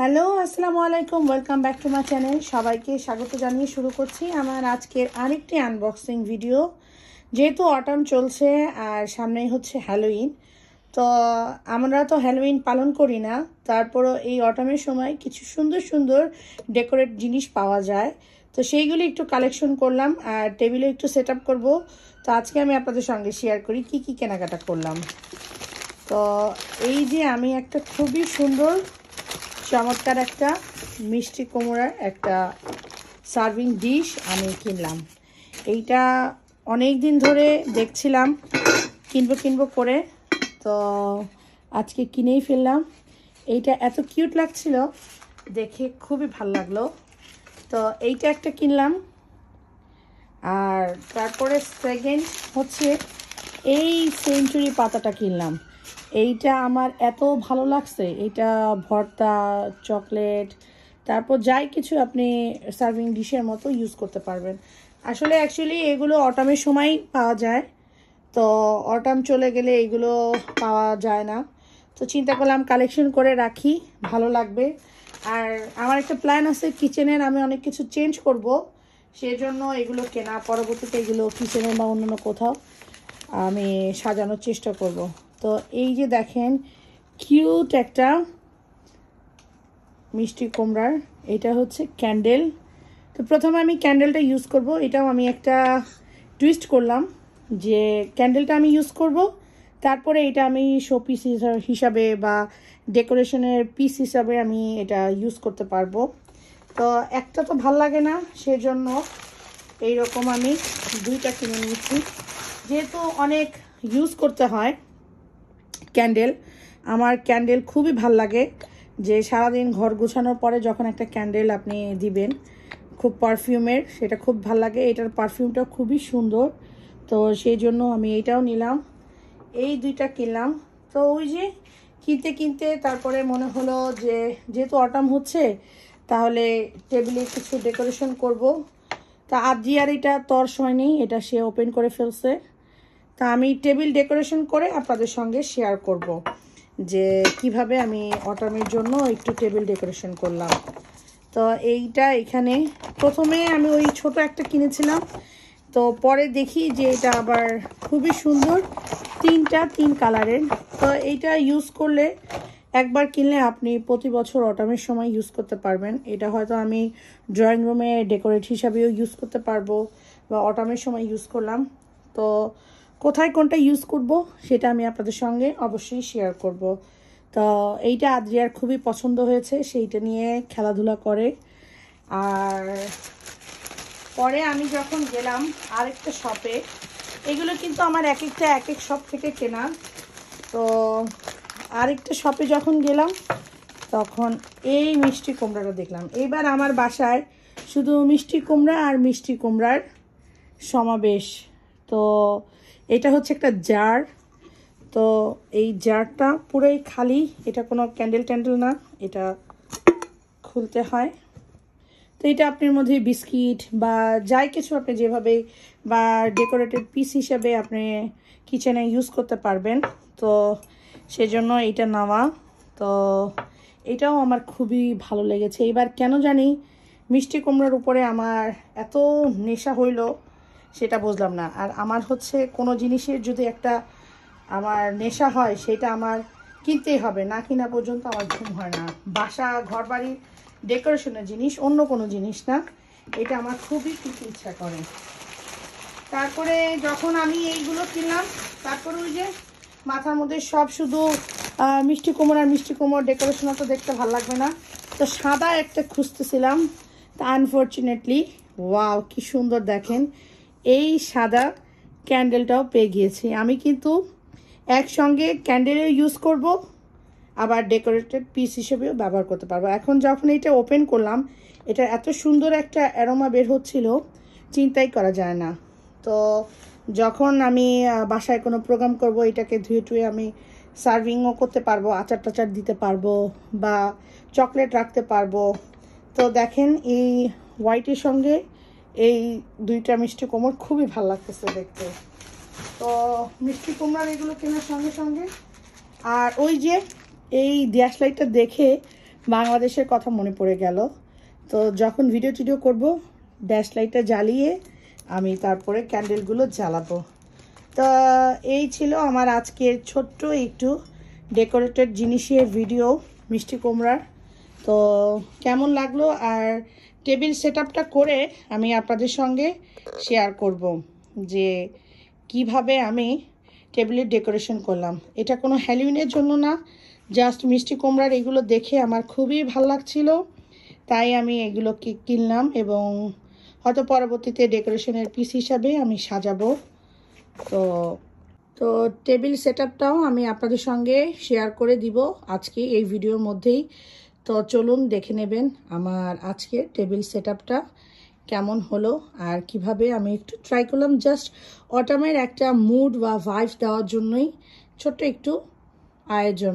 Hello আসসালামু আলাইকুম welcome back to my channel সবাইকে স্বাগত জানিয়ে শুরু করছি আমার আজকের আরেকটি আনবক্সিং ভিডিও যেহেতু অটাম চলছে আর সামনেই হচ্ছে হ্যালোইন তো আমরা তো হ্যালোইন পালন করি না তারপরও এই অটামের সময় কিছু সুন্দর সুন্দর ডেকোরেট জিনিস পাওয়া যায় তো সেইগুলি একটু কালেকশন করলাম আর টেবিলে একটু সেট আপ করবো তো আজকে আমি আপনাদের সঙ্গে শেয়ার করি কি কি কেনাকাটা করলাম তো এই যে আমি একটা খুবই সুন্দর চমৎকার একটা মিষ্টি কোমরার একটা সার্ভিং ডিশ আমি কিনলাম এইটা অনেক দিন ধরে দেখছিলাম কিনবো কিনবো করে তো আজকে কিনেই ফেললাম এইটা এত কিউট লাগছিল দেখে খুবই ভাল লাগলো তো এইটা একটা কিনলাম আর তারপরে সেকেন্ড হচ্ছে এই সেঞ্চুরি পাতাটা কিনলাম এইটা আমার এত ভালো লাগছে এটা ভর্তা চকলেট তারপর যাই কিছু আপনি সার্ভিং ডিশের মতো ইউজ করতে পারবেন আসলে অ্যাকচুয়ালি এগুলো অটামের সময় পাওয়া যায় তো অটাম চলে গেলে এগুলো পাওয়া যায় না তো চিন্তা করলাম কালেকশন করে রাখি ভালো লাগবে আর আমার একটা প্ল্যান আছে কিচেনের আমি অনেক কিছু চেঞ্জ করব সেজন্য এগুলো কেনা পরবর্তীতে এগুলো কিচেনের বা অন্য কোথাও আমি সাজানোর চেষ্টা করব তো এই যে দেখেন কিউট একটা মিষ্টি কুমড়ার এটা হচ্ছে ক্যান্ডেল তো প্রথমে আমি ক্যান্ডেলটা ইউজ করব এটাও আমি একটা টুইস্ট করলাম যে ক্যান্ডেলটা আমি ইউজ করব তারপরে এটা আমি শো পিস হিসাবে বা ডেকোরেশনের পিস হিসাবে আমি এটা ইউজ করতে পারবো তো একটা তো ভাল লাগে না সেজন্য এইরকম আমি দুইটা কিনে নিয়েছি যেহেতু অনেক ইউজ করতে হয় ক্যান্ডেল আমার ক্যান্ডেল খুবই ভাল লাগে যে সারাদিন ঘর গোছানোর পরে যখন একটা ক্যান্ডেল আপনি দিবেন খুব পারফিউমের সেটা খুব ভাল লাগে এটার পারফিউমটা খুবই সুন্দর তো সেই জন্য আমি এইটাও নিলাম এই দুইটা কিনলাম তো ওই যে কিনতে কিনতে তারপরে মনে হলো যে যেহেতু অটাম হচ্ছে তাহলে টেবিলে কিছু ডেকোরেশন করব তা আর এটা তর্স হয়নি এটা সে ওপেন করে ফেলছে তা আমি টেবিল ডেকোরেশন করে আপনাদের সঙ্গে শেয়ার করব। যে কিভাবে আমি অটামের জন্য একটু টেবিল ডেকোরেশন করলাম তো এইটা এখানে প্রথমে আমি ওই ছোট একটা কিনেছিলাম তো পরে দেখি যে এটা আবার খুবই সুন্দর তিনটা তিন কালারের তো এইটা ইউজ করলে একবার কিনলে আপনি প্রতি বছর অটামের সময় ইউজ করতে পারবেন এটা হয়তো আমি ড্রয়িং রুমে ডেকোরেট হিসাবেও ইউজ করতে পারবো বা অটামের সময় ইউজ করলাম তো কোথায় কোনটা ইউজ করব সেটা আমি আপনাদের সঙ্গে অবশ্যই শেয়ার করব তো এইটা আদ্রিয়ার খুবই পছন্দ হয়েছে সেইটা নিয়ে খেলাধুলা করে আর পরে আমি যখন গেলাম আরেকটা শপে এগুলো কিন্তু আমার এক একটা এক এক শপ থেকে কেনা তো আরেকটা শপে যখন গেলাম তখন এই মিষ্টি কুমড়াটা দেখলাম এবার আমার বাসায় শুধু মিষ্টি কুমড়া আর মিষ্টি কুমড়ার সমাবেশ তো এটা হচ্ছে একটা জার তো এই জারটা পুরোই খালি এটা কোনো ক্যান্ডেল ট্যান্ডেল না এটা খুলতে হয় তো এটা আপনার মধ্যে বিস্কিট বা যাই কিছু আপনি যেভাবে বা ডেকোরেটেড পিস হিসেবে আপনি কিচেনে ইউজ করতে পারবেন তো সেজন্য এটা নেওয়া তো এটাও আমার খুবই ভালো লেগেছে এবার কেন জানি মিষ্টি কুমড়োর উপরে আমার এত নেশা হইলো সেটা বুঝলাম না আর আমার হচ্ছে কোনো জিনিসের যদি একটা আমার নেশা হয় সেটা আমার কিনতেই হবে না কিনা পর্যন্ত আমার ঘুম হয় না বাসা ঘর বাড়ির ডেকোরেশনের জিনিস অন্য কোনো জিনিস না এটা আমার খুবই কিনতে ইচ্ছা করে তারপরে যখন আমি এইগুলো কিনলাম তারপরে ওই যে মাথার মধ্যে সব শুধু মিষ্টি কুমড় আর মিষ্টি কুমোর ডেকোরেশন তো দেখতে ভালো লাগবে না তো সাদা একটা খুঁজতেছিলাম তা আনফর্চুনেটলি ওয়াও কি সুন্দর দেখেন এই সাদা ক্যান্ডেলটাও পেয়ে গিয়েছি আমি কিন্তু একসঙ্গে ক্যান্ডেলও ইউজ করব আবার ডেকোরেটেড পিস হিসেবেও ব্যবহার করতে পারবো এখন যখন এটা ওপেন করলাম এটা এত সুন্দর একটা অ্যারোমা বের হচ্ছিল চিন্তাই করা যায় না তো যখন আমি বাসায় কোনো প্রোগ্রাম করব এটাকে ধুয়ে টুয়ে আমি সার্ভিংও করতে পারবো আচার টাচার দিতে পারবো বা চকলেট রাখতে পারবো তো দেখেন এই হোয়াইটের সঙ্গে এই দুইটা মিষ্টি কোমর খুবই ভালো লাগতেছে দেখতে তো মিষ্টি কুমড়ার এগুলো কেনার সঙ্গে সঙ্গে আর ওই যে এই ড্যাশ লাইটটা দেখে বাংলাদেশের কথা মনে পড়ে গেল তো যখন ভিডিও টিডিও করব ড্যাশ লাইটটা জ্বালিয়ে আমি তারপরে ক্যান্ডেলগুলো জ্বালাবো তো এই ছিল আমার আজকের ছোট্ট একটু ডেকোরেটেড জিনিসের ভিডিও মিষ্টি কুমড়ার তো কেমন লাগলো আর টেবিল সেট করে আমি আপনাদের সঙ্গে শেয়ার করব যে কিভাবে আমি টেবিলের ডেকোরেশন করলাম এটা কোনো হ্যালিউনের জন্য না জাস্ট মিষ্টি কুমড়ার এগুলো দেখে আমার খুবই ভাল লাগছিল তাই আমি এগুলো কিনলাম এবং হয়তো পরবর্তীতে ডেকোরেশনের পিস হিসাবে আমি সাজাবো তো তো টেবিল সেট আমি আপনাদের সঙ্গে শেয়ার করে দিব আজকে এই ভিডিওর মধ্যেই তো চলুন দেখে নেবেন আমার আজকে টেবিল সেট কেমন হলো আর কিভাবে আমি একটু ট্রাই করলাম জাস্ট অটামের একটা মুড বা ভাইভ দেওয়ার জন্যই ছোট্ট একটু আয়োজন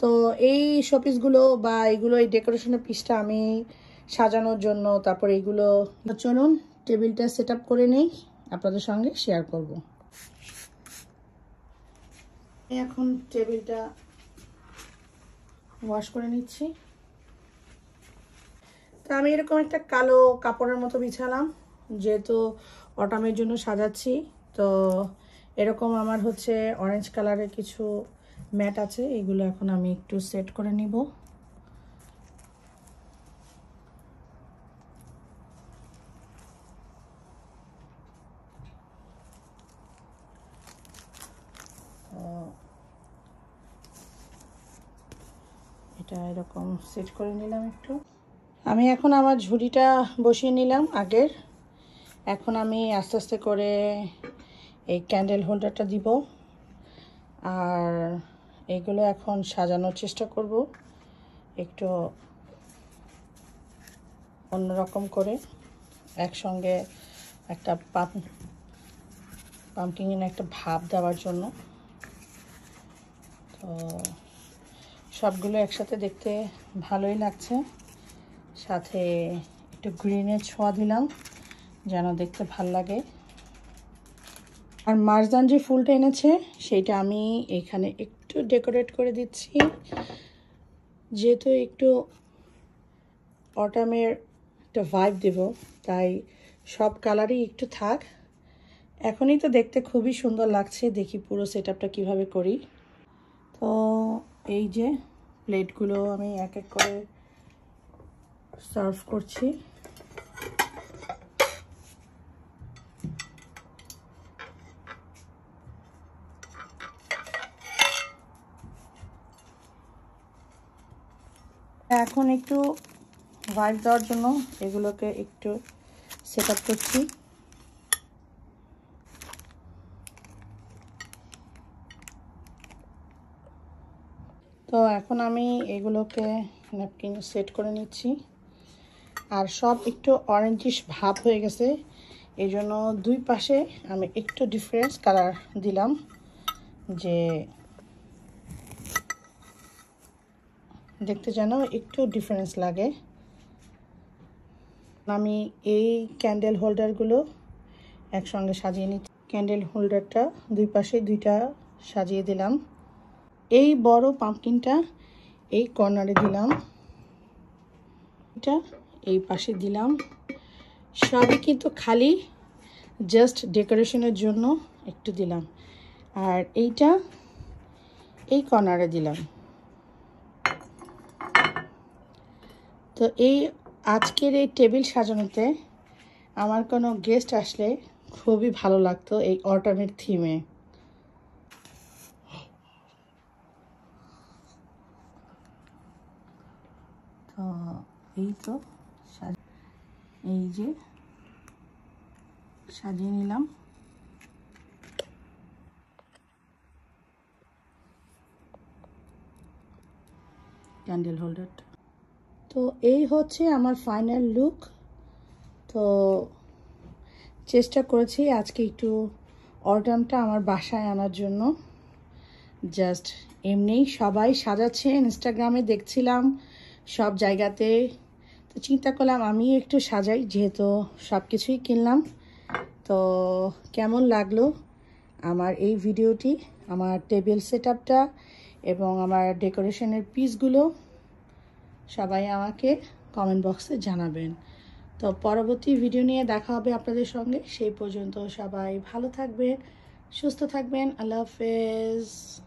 তো এই শোপিসগুলো বা এগুলো এই ডেকোরেশনের পিসটা আমি সাজানোর জন্য তারপর এইগুলো চলুন টেবিলটা সেট করে নেই আপনাদের সঙ্গে শেয়ার করব এখন টেবিলটা ওয়াশ করে নিচ্ছি তা আমি এরকম একটা কালো কাপড়ের মতো বিছালাম যেহেতু অটামের জন্য সাজাচ্ছি তো এরকম আমার হচ্ছে অরেঞ্জ কালারের কিছু ম্যাট আছে এগুলো এখন আমি একটু সেট করে নিব এটা এরকম সেট করে নিলাম একটু আমি এখন আমার ঝুড়িটা বসিয়ে নিলাম আগের এখন আমি আস্তে আস্তে করে এই ক্যান্ডেল হোল্ডারটা দিব আর এগুলো এখন সাজানোর চেষ্টা করব একটু অন্যরকম করে একসঙ্গে একটা পাম পাম্পকিংয়ের একটা ভাব দেওয়ার জন্য তো সবগুলো একসাথে দেখতে ভালোই লাগছে সাথে একটু গ্রিনের ছোঁয়া দিলাম যেন দেখতে ভাল লাগে আর মার্জান যে ফুলটা এনেছে সেইটা আমি এখানে একটু ডেকোরেট করে দিচ্ছি যেহেতু একটু অটামের একটা ভাইব দেব তাই সব কালারই একটু থাক এখনই তো দেখতে খুবই সুন্দর লাগছে দেখি পুরো সেট আপটা কীভাবে করি তো এই যে প্লেটগুলো আমি এক এক করে সার্ভ করছি এখন একটু ভাইব দেওয়ার জন্য এগুলোকে একটু সেট আপ করছি তো এখন আমি এগুলোকে ন্যাপকিন সেট করে নিচ্ছি আর সব একটু অরেঞ্জিস ভাব হয়ে গেছে এই জন্য দুই পাশে আমি একটু ডিফারেন্স কালার দিলাম যে দেখতে যেন একটু ডিফারেন্স লাগে আমি এই ক্যান্ডেল হোল্ডারগুলো একসঙ্গে সাজিয়ে নিচ্ছি ক্যান্ডেল হোল্ডারটা দুই পাশে দুইটা সাজিয়ে দিলাম এই বড় পাম্পকিনটা এই কর্নারে দিলাম এটা এই পাশে দিলাম সবই কিন্তু খালি জাস্ট ডেকোরেশনের জন্য একটু দিলাম আর এইটা এই কর্নারে দিলাম তো এই আজকের এই টেবিল সাজানোতে আমার কোনো গেস্ট আসলে খুবই ভালো লাগতো এই অটামের থিমে এই তো এই যে সাজিয়ে নিলাম ক্যান্ডেল হোল্ডারটা তো এই হচ্ছে আমার ফাইনাল লুক তো চেষ্টা করেছি আজকে একটু অর্ডারটা আমার বাসায় আনার জন্য জাস্ট এমনিই সবাই সাজাচ্ছে ইনস্টাগ্রামে দেখছিলাম সব জায়গাতে তো চিন্তা করলাম আমিও একটু সাজাই যেহেতু সব কিছুই কিনলাম তো কেমন লাগলো আমার এই ভিডিওটি আমার টেবিল সেট এবং আমার ডেকোরেশনের পিসগুলো সবাই আমাকে কমেন্ট বক্সে জানাবেন তো পরবর্তী ভিডিও নিয়ে দেখা হবে আপনাদের সঙ্গে সেই পর্যন্ত সবাই ভালো থাকবেন সুস্থ থাকবেন আল্লাহ হাফেজ